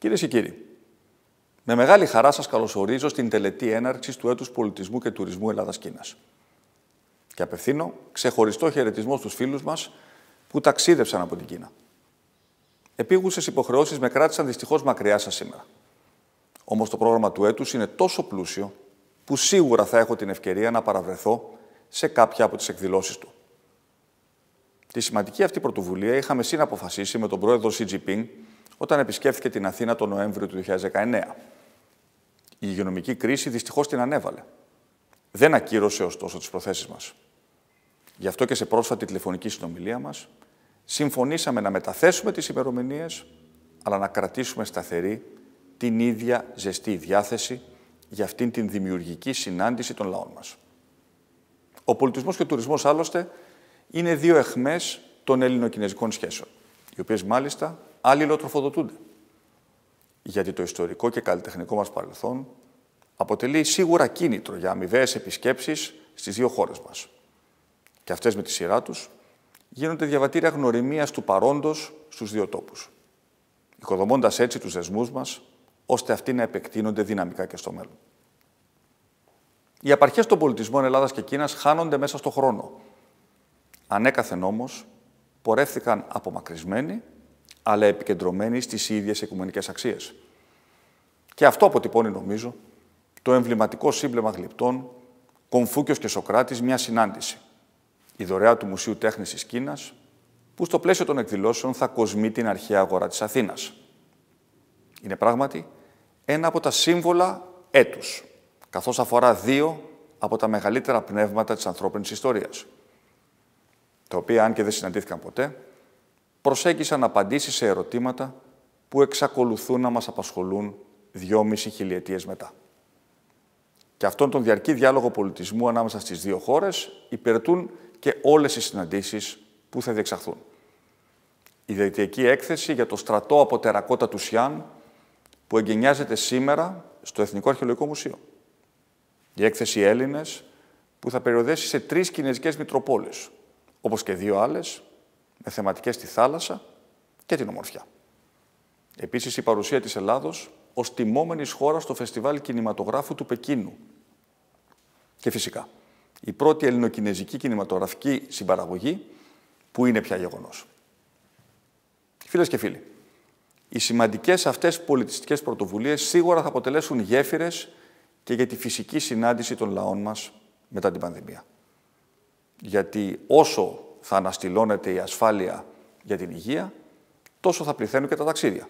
Κυρίες και κύριοι, με μεγάλη χαρά σας καλωσορίζω στην τελετή έναρξης του έτους πολιτισμού και τουρισμού Ελλάδα-Κίνα. Και απευθύνω ξεχωριστό χαιρετισμό στους φίλους μας που ταξίδευσαν από την Κίνα. Επίγουσες υποχρεώσεις με κράτησαν δυστυχώς μακριά σας σήμερα. Όμως το πρόγραμμα του έτους είναι τόσο πλούσιο που σίγουρα θα έχω την ευκαιρία να παραβρεθώ σε κάποια από τις εκδηλώσεις του. Τη σημαντική αυτή πρωτοβουλία είχαμε συναποφασίσει με τον πρόεδρο Xi όταν επισκέφθηκε την Αθήνα τον Νοέμβριο του 2019. Η υγειονομική κρίση δυστυχώς την ανέβαλε. Δεν ακύρωσε ωστόσο τις προθέσεις μας. Γι' αυτό και σε πρόσφατη τηλεφωνική συνομιλία μας συμφωνήσαμε να μεταθέσουμε τις ημερομηνίες, αλλά να κρατήσουμε σταθερή την ίδια ζεστή διάθεση για αυτήν την δημιουργική συνάντηση των λαών μας. Ο πολιτισμός και ο τουρισμός, άλλωστε, είναι δύο εχμές των ελληνοκινέζικων σχέσεων, οι οποίες μάλιστα άλλοι αλληλοτροφοδοτούνται. Γιατί το ιστορικό και καλλιτεχνικό μας παρελθόν αποτελεί σίγουρα κίνητρο για αμοιβαίες επισκέψεις στις δύο χώρες μας. Και αυτές με τη σειρά τους γίνονται διαβατήρια γνωριμίας του παρόντος στους δύο τόπους, οικοδομώντας έτσι τους δεσμούς μας, ώστε αυτοί να επεκτείνονται δυναμικά και στο μέλλον. Οι απαρχές των πολιτισμών Ελλάδας και Κίνας χάνονται μέσα στον χρόνο. Ανέκαθεν όμως, πορεύθηκαν απομακρυσμένοι αλλά επικεντρωμένη στις ίδιες οικουμενικές αξίες. Και αυτό αποτυπώνει, νομίζω, το εμβληματικό σύμπλεμα γλυπτών Κομφούκιος και Σοκράτης μια συνάντηση. Η δωρεά του Μουσείου Τέχνης της Κίνας, που στο πλαίσιο των εκδηλώσεων θα κοσμεί την αρχαία αγορά της Αθήνας. Είναι πράγματι ένα από τα σύμβολα έτους, καθώς αφορά δύο από τα μεγαλύτερα πνεύματα της ανθρώπινης ιστορίας, τα οποία, αν και δεν συναντήθηκαν ποτέ, προσέγγισαν απαντήσεις σε ερωτήματα που εξακολουθούν να μας απασχολούν δυόμιση χιλιετίες μετά. Και αυτόν τον διαρκή διάλογο πολιτισμού ανάμεσα στις δύο χώρες υπηρετούν και όλες οι συναντήσεις που θα διεξαχθούν. Η διαιτητική έκθεση για το στρατό από τερακότα του Σιάν που εγκαινιάζεται σήμερα στο Εθνικό Αρχαιολογικό Μουσείο. Η έκθεση Έλληνες που θα περιοδέσει σε τρεις κινέζικες μητροπόλεις, όπως και δύο άλλες, με θεματικές τη θάλασσα και την ομορφιά. Επίσης, η παρουσία της Ελλάδος ως τιμόμενης χώρας στο Φεστιβάλ Κινηματογράφου του Πεκίνου. Και φυσικά, η πρώτη ελληνοκινέζικη κινηματογραφική συμπαραγωγή που είναι πια γεγονός. Φίλες και φίλοι, οι σημαντικές αυτές πολιτιστικές πρωτοβουλίες σίγουρα θα αποτελέσουν γέφυρες και για τη φυσική συνάντηση των λαών μας μετά την πανδημία. Γιατί όσο θα αναστηλώνεται η ασφάλεια για την υγεία, τόσο θα πληθαίνουν και τα ταξίδια.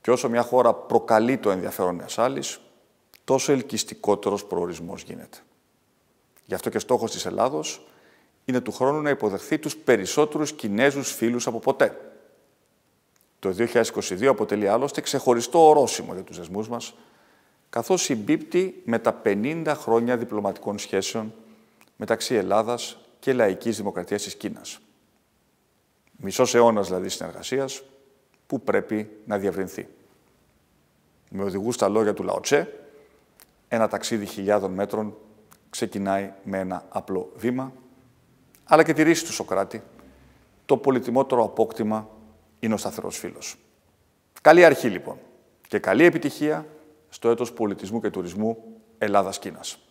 Και όσο μια χώρα προκαλεί το ενδιαφέρον μιας άλλης, τόσο ελκυστικότερος προορισμός γίνεται. Γι' αυτό και στόχος της Ελλάδος είναι του χρόνου να υποδεχθεί τους περισσότερους Κινέζους φίλους από ποτέ. Το 2022 αποτελεί άλλωστε ξεχωριστό ορόσημο για τους δεσμούς μας, καθώς συμπίπτει με τα 50 χρόνια διπλωματικών σχέσεων μεταξύ Ελλάδας και λαϊκής δημοκρατίας της Κίνας. μισός αιώνας δηλαδή συνεργασίας που πρέπει να διευρυνθεί. Με οδηγούς στα λόγια του Λαοτσέ, ένα ταξίδι χιλιάδων μέτρων ξεκινάει με ένα απλό βήμα, αλλά και τη ρίση του Σοκράτη, το πολυτιμότερο απόκτημα είναι ο σταθερός φίλος. Καλή αρχή λοιπόν και καλή επιτυχία στο έτος πολιτισμού και τουρισμού Ελλάδας-Κίνας.